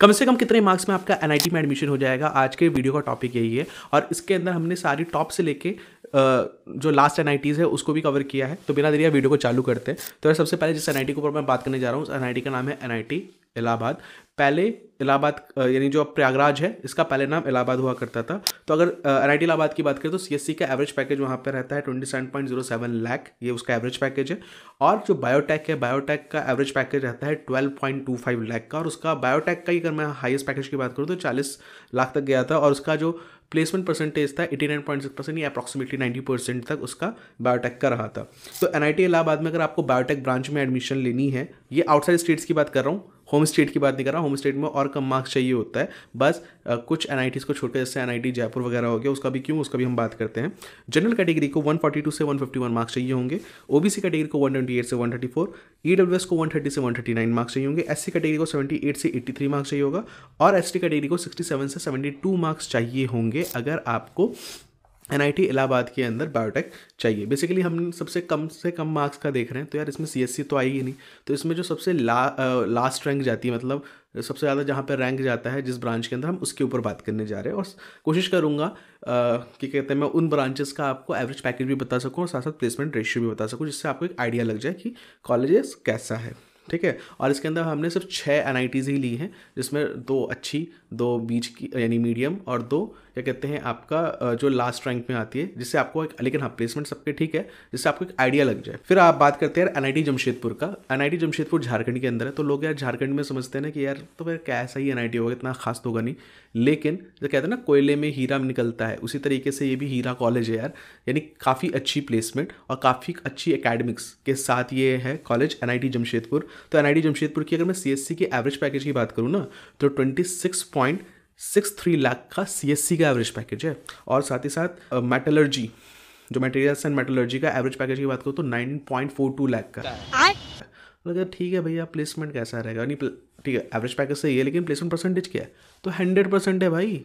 कम से कम कितने मार्क्स में आपका एन में एडमिशन हो जाएगा आज के वीडियो का टॉपिक यही है और इसके अंदर हमने सारी टॉप से लेके जो लास्ट एन है उसको भी कवर किया है तो बिना देरिया वीडियो को चालू करते हैं तो सबसे पहले जिस एन के ऊपर मैं बात करने जा रहा हूँ उस एन का नाम है एन इलाहाबाद पहले इलाहाबाद यानी जो अब प्रयागराज है इसका पहले नाम इलाहाबाद हुआ करता था तो अगर एन आई इलाहाबाद की बात करें तो सी का एवरेज पैकेज वहाँ पर रहता है twenty seven point zero seven lakh ये उसका एवरेज पैकेज है और जो बायोटेक है बायोटेक का एवरेज पैकेज रहता है twelve point two five lakh का और उसका बायोटेक का ही अगर मैं हाइस्ट पैकेज की बात करूँ तो चालीस लाख तक गया था और उसका जो प्लेसमेंट परसेंटेज था eighty nine point six percent या अप्रॉक्सीमेटली नाइन्टी परसेंट तक उसका बायोटेक का रहा था तो एन आई इलाहाबाद में अगर आपको बायोटेक ब्रांच में एडमिशन लेनी है ये आउटसाइड स्टेट्स की बात कर रहा हूँ होम स्टेट की बात नहीं कर रहा होम स्टेट में और कम मार्क्स चाहिए होता है बस कुछ एन को छोड़कर जैसे एन जयपुर वगैरह हो गया उसका भी क्यों उसका भी हम बात करते हैं जनरल कैटेगरी को 142 से 151 मार्क्स चाहिए होंगे ओबीसी कैटेगरी को 128 से 134 ईडब्ल्यूएस e को 130 से 139 मार्क्स चाहिए होंगे एससी कैटेगरी को 78 से 83 मार्क्स चाहिए होगा और एसटी कैटेगरी को 67 से 72 मार्क्स चाहिए होंगे अगर आपको एन इलाहाबाद के अंदर बायोटेक चाहिए बेसिकली हम सबसे कम से कम मार्क्स का देख रहे हैं तो यार इसमें सी तो आई ही नहीं तो इसमें जो सबसे ला आ, लास्ट रैंक जाती है मतलब सबसे ज़्यादा जहाँ पर रैंक जाता है जिस ब्रांच के अंदर हम उसके ऊपर बात करने जा रहे हैं और कोशिश करूँगा कि कहते हैं मैं उन ब्रांचेस का आपको एवरेज पैकेज भी बता सकूँ और साथ साथ प्लेसमेंट रेशियो भी बता सकूँ जिससे आपको एक आइडिया लग जाए कि कॉलेजेस कैसा है ठीक है और इसके अंदर हमने सिर्फ छः एन ही ली हैं जिसमें दो अच्छी दो बीच की यानी मीडियम और दो क्या कहते हैं आपका जो लास्ट रैंक में आती है जिससे आपको एक लेकिन हाँ प्लेसमेंट सबके ठीक है जिससे आपको एक आइडिया लग जाए फिर आप बात करते हैं यार एनआईटी जमशेदपुर का एनआईटी जमशेदपुर झारखंड के अंदर है तो लोग यार झारखंड में समझते हैं ना कि यार तो फिर कैसा ही एन होगा इतना खास तो होगा नहीं लेकिन जो कहते हैं ना कोयले में हीरा निकलता है उसी तरीके से ये भी हीरा कॉलेज है यार यानी काफ़ी अच्छी प्लेसमेंट और काफ़ी अच्छी अकेडमिक्स के साथ ये है कॉलेज एन जमशेदपुर तो एन जमशेदपुर की अगर मैं सी की एवरेज पैकेज की बात करूँ ना तो twenty six point six three lakh का सी का एवरेज पैकेज है और साथ ही साथ मेटलर्जी जो मटेरियल्स एंड मेटलर्जी का एवरेज पैकेज की बात करूँ तो nine point four two lakh का अगर ठीक है भैया प्लेसमेंट कैसा रहेगा नहीं ठीक है एवरेज पैकेज सही है लेकिन प्लेसमेंट परसेंटेज क्या है तो हंड्रेड परसेंट है भाई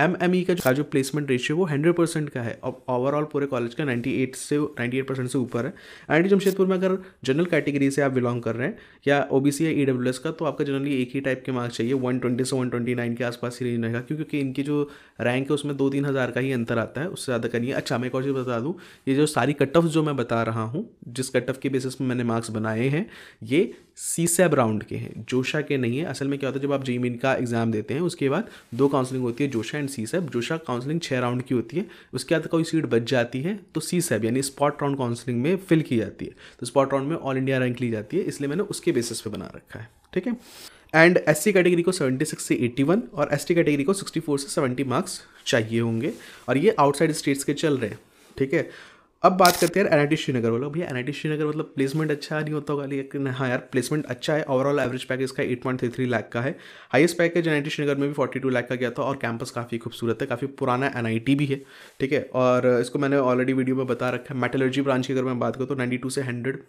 एम एम ई का जो प्लेसमेंट रेशियो वो हंड्रेड परसेंट का है और ओवरऑल पूरे कॉलेज का नाइन्टी एट से नाइन्टी एट परसेंट से ऊपर है आई जमशेदपुर में अगर जनरल कैटेगरी से आप बिलोंग कर रहे हैं या ओ बी सी या ई डब्ल्यू एस का तो आपका जनरली एक ही टाइप के मार्क्स चाहिए वन ट्वेंटी से वन ट्वेंटी नाइन के आसपास ही रेंज रहेगा क्योंकि इनकी जो रैंक है उसमें दो तीन हज़ार का ही अंतर आता है उससे ज़्यादा करिए अच्छा मैं एक और चीज़ बता दूँ ये जो सारी कट ऑफ जो मैं बता रहा हूँ जिस कट ऑफ के बेसिस में मैंने मार्क्स बनाए हैं ये सी सैब राउंड के हैं जोशा के नहीं है असल में क्या होता है जब आप जी का एग्ज़ाम देते हैं उसके बाद दो काउंसलिंग होती है जोशा एंड एंड सी सेब जोशा काउंसलिंग छः राउंड की होती है उसके बाद कोई सीट बच जाती है तो सी सेब यानी स्पॉट राउंड काउंसलिंग में फिल की जाती है तो स्पॉट राउंड में ऑल इंडिया रैंक ली जाती है इसलिए मैंने उसके बेसिस पे बना रखा है ठीक है एंड एस सी कैटेगरी को 76 से 81 और एस टी कैटेगरी को 64 से 70 मार्क्स चाहिए होंगे और ये आउटसाइड स्टेट्स के चल रहे हैं ठीक है अब बात करते हैं एनआईटी श्रीनगर वाला भैया एन श्रीनगर मतलब प्लेसमेंट अच्छा नहीं होता होगा लेकिन हाँ यार प्लेसमेंट अच्छा है ओवरऑल एवरेज पैकेज का eight point three three lakh का है हाईएस्ट पैकेज एन श्रीनगर में भी फोर्टी टू लाख का गया था और कैंपस काफ़ी खूबसूरत है काफ़ी पुराना एन भी है ठीक है और इसको मैंने ऑलरेडी वीडियो में बता रखा है मेटलर्जी ब्रांच की अगर मैं बात करूँ तो नाइन्टी टू से हंड्रेड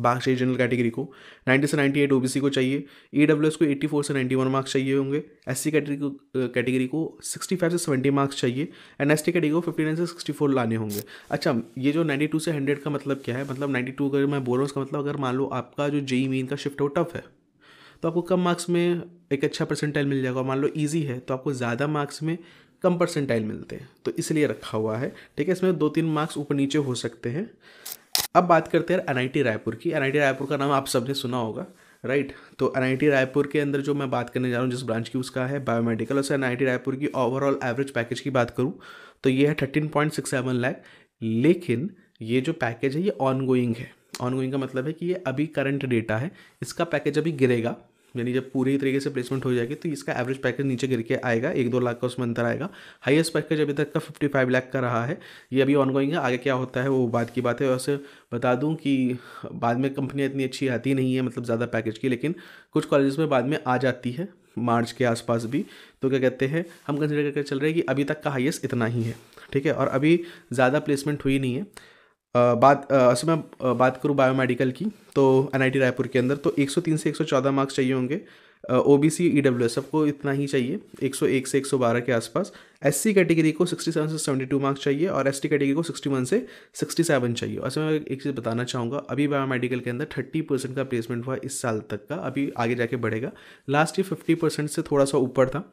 बाकी जनरल कैटेगरी को 90 से 98 ओबीसी को चाहिए ईडब्ल्यूएस e को 84 से 91 मार्क्स चाहिए होंगे एससी कैटेगरी को कैटेगरी को 65 से 70 मार्क्स चाहिए एंड एसटी कैटेगरी को 59 से 64 लाने होंगे अच्छा ये जो 92 से 100 का मतलब क्या है मतलब 92 अगर मैं बोल रहा हूँ उसका मतलब अगर मान लो आपका जो जेई मेन e का शिफ्ट है वो टफ है तो आपको कम मार्क्स में एक अच्छा परसेंटाइल मिल जाएगा मान लो ईजी है तो आपको ज़्यादा मार्क्स में कम परसेंटाइल मिलते हैं तो इसलिए रखा हुआ है ठीक है इसमें दो तीन मार्क्स ऊपर नीचे हो सकते हैं अब बात करते हैं एन रायपुर की एन रायपुर का नाम आप सबने सुना होगा राइट तो एन रायपुर के अंदर जो मैं बात करने जा रहा हूँ जिस ब्रांच की उसका है बायोमेडिकल और एन रायपुर की ओवरऑल एवरेज पैकेज की बात करूँ तो ये है thirteen point six seven lakh लेकिन ये जो पैकेज है ये ऑन गोइंग है ऑन गोइंग का मतलब है कि ये अभी करंट डेटा है इसका पैकेज अभी गिरेगा यानी जब पूरी तरीके से प्लेसमेंट हो जाएगी तो इसका एवरेज पैकेज नीचे गिर के आएगा एक दो लाख का उसमें अंतर आएगा हाईएस्ट पैकेज अभी तक का फिफ्टी फाइव लाख का रहा है ये अभी ऑनगोइंग है आगे क्या होता है वो बाद की बात है वैसे बता दूं कि बाद में कंपनियाँ इतनी अच्छी आती नहीं है मतलब ज़्यादा पैकेज की लेकिन कुछ कॉलेज में बाद में आ जाती है मार्च के आसपास भी तो क्या कहते हैं हम कंसिडर करके चल रहे हैं कि अभी तक का हाइएस्ट इतना ही है ठीक है और अभी ज़्यादा प्लेसमेंट हुई नहीं है बात असल मैं बात करूँ बायोमेडिकल की तो एन रायपुर के अंदर तो 103 से 114 मार्क्स चाहिए होंगे O B C E W S सबको इतना ही चाहिए 101 से 112 के आसपास एस सी कैटेगरी को 67 से 72 मार्क्स चाहिए और एस टी कैटेगरी को 61 से 67 चाहिए और मैं एक चीज़ बताना चाहूँगा अभी बायोमेडिकल के अंदर 30 परसेंट का प्लेसमेंट हुआ इस साल तक का अभी आगे जाके बढ़ेगा लास्ट ईयर 50 परसेंट से थोड़ा सा ऊपर था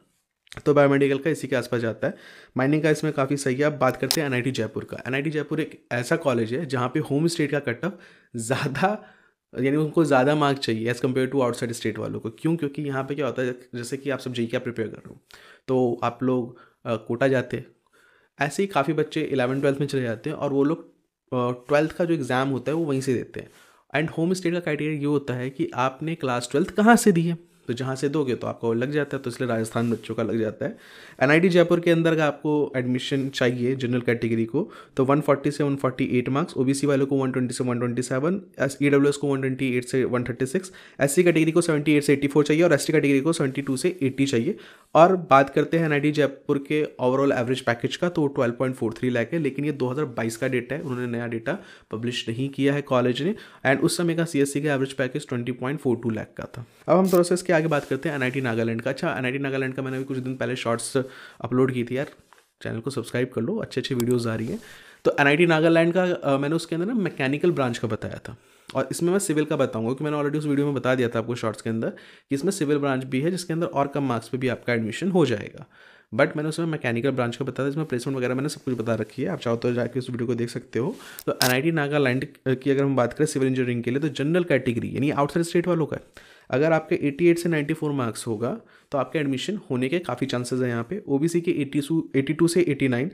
तो बायोमेडिकल का इसी के आसपास जाता है माइनिंग का इसमें काफ़ी सही है आप बात करते हैं एन जयपुर का एन जयपुर एक ऐसा कॉलेज है जहाँ पे होम स्टेट का कटअप ज़्यादा यानी उनको ज़्यादा मार्क चाहिए as compared to outside state वालों को क्यों क्योंकि यहाँ पे क्या होता है जैसे कि आप सब जी क्या प्रिपेयर कर रहे हो तो आप लोग कोटा जाते ऐसे ही काफ़ी बच्चे इलेवन ट्वेल्थ में चले जाते हैं और वो लोग ट्वेल्थ का जो एग्ज़ाम होता है वो वहीं से देते हैं एंड होम स्टेट का क्राइटेरिया ये होता है कि आपने क्लास ट्वेल्थ कहाँ से दी है तो जहाँ से दोगे तो आपका लग जाता है तो इसलिए राजस्थान बच्चों का लग जाता है एन जयपुर के अंदर का आपको एडमिशन चाहिए जनरल कैटेगरी को तो 140 से 148 मार्क्स ओबीसी वालों को 120 से 127 ईडब्ल्यूएस e को 128 से 136 एससी कैटेगरी को 78 से 84 चाहिए और एस कैटेगरी को 72 से 80 चाहिए और बात करते हैं एन जयपुर के ओवरऑल एवरेज पैकेज का तो twelve point four three lakh है लेकिन ये 2022 का डेटा है उन्होंने नया डेटा पब्लिश नहीं किया है कॉलेज ने एंड उस समय का सी का average package twenty point four two lakh का था अब हम थोड़ा सा इसके आगे बात करते हैं एन नागालैंड का अच्छा एन नागालैंड का मैंने अभी कुछ दिन पहले शॉर्ट्स अपलोड की थी यार चैनल को सब्सक्राइब कर लो अच्छे अच्छे वीडियोज़ आ रही है तो एन नागालैंड का आ, मैंने उसके अंदर ना मैकेनिकल ब्रांच का बताया था और इसमें मैं सिविल का बताऊंगा कि मैंने ऑलरेडी उस वीडियो में बता दिया था आपको शॉर्ट्स के अंदर कि इसमें सिविल ब्रांच भी है जिसके अंदर और कम मार्क्स पे भी आपका एडमिशन हो जाएगा बट मैंने उसमें मैकेनिकल ब्रांच का बताया था इसमें प्लेसमेंट वगैरह मैंने सब कुछ बता रखी है आप चाहो तो जाकर उस वीडियो को देख सकते हो तो एन आई की अगर हम बात करें सिविल इंजीनियरिंग के लिए तो जनरल कैटेगरी यानी आउटसाइड स्टेट वालों का है अगर आपके 88 से 94 मार्क्स होगा तो आपके एडमिशन होने के काफ़ी चांसेस हैं यहाँ पे ओबीसी के 82 टू से 89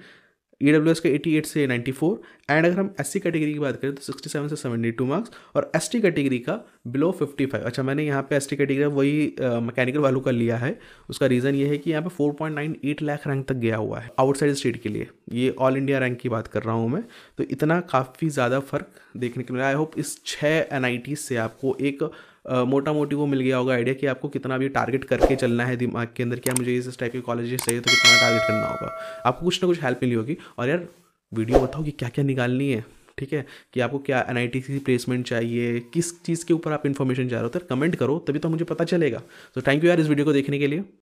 ई e के 88 से 94 एंड अगर हम एस कैटेगरी की बात करें तो 67 से 72 मार्क्स और एस कैटेगरी का बिलो 55 अच्छा मैंने यहाँ पे एस कैटेगरी वही मैकेनिकल वालू का लिया है उसका रीज़न ये है कि यहाँ पे 4.98 लाख रैंक तक गया हुआ है आउटसाइड स्टेट के लिए ये ऑल इंडिया रैंक की बात कर रहा हूँ मैं तो इतना काफ़ी ज़्यादा फर्क देखने को मिला आई होप इस छः एन से आपको एक मोटा मोटी वो मिल गया होगा आइडिया कि आपको कितना भी टारगेट करके चलना है दिमाग के अंदर क्या मुझे इस टाइप के कॉलेज चाहिए तो कितना टारगेट करना होगा आपको कुछ ना कुछ हेल्प मिली होगी और यार वीडियो बताओ कि क्या क्या निकालनी है ठीक है कि आपको क्या एन आई टी की प्लेसमेंट चाहिए किस चीज़ के ऊपर आप इन्फॉर्मेशन चाह रहे हो तो कमेंट करो तभी तो मुझे पता चलेगा तो थैंक यू यार इस वीडियो को देखने के लिए